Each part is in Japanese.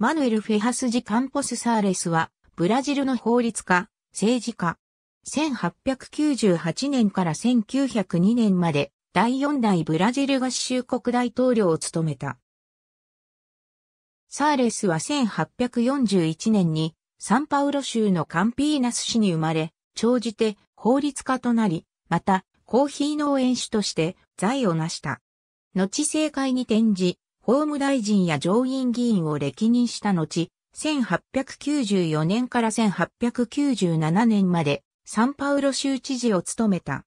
マヌエル・フェハスジ・カンポス・サーレスは、ブラジルの法律家、政治家。1898年から1902年まで、第4代ブラジル合衆国大統領を務めた。サーレスは1841年に、サンパウロ州のカンピーナス市に生まれ、長じて法律家となり、また、コーヒー農園主として財を成した。後政界に転じ、法務大臣や上院議員を歴任した後、1894年から1897年までサンパウロ州知事を務めた。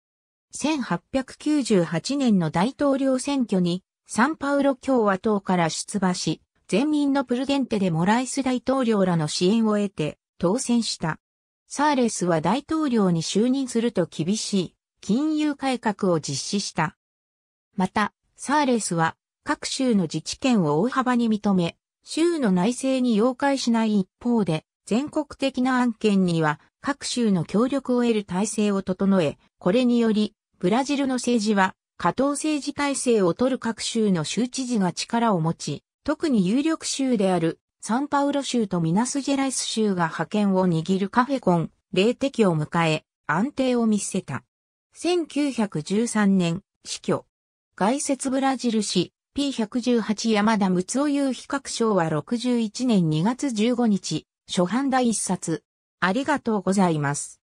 1898年の大統領選挙にサンパウロ共和党から出馬し、全民のプルデンテでモライス大統領らの支援を得て当選した。サーレスは大統領に就任すると厳しい金融改革を実施した。また、サーレスは各州の自治権を大幅に認め、州の内政に要介しない一方で、全国的な案件には各州の協力を得る体制を整え、これにより、ブラジルの政治は、下等政治体制を取る各州の州知事が力を持ち、特に有力州であるサンパウロ州とミナスジェライス州が覇権を握るカフェコン、霊的を迎え、安定を見せた。1913年、死去。外説ブラジル市、P118 山田睦夫有比較賞は61年2月15日、初版第一冊。ありがとうございます。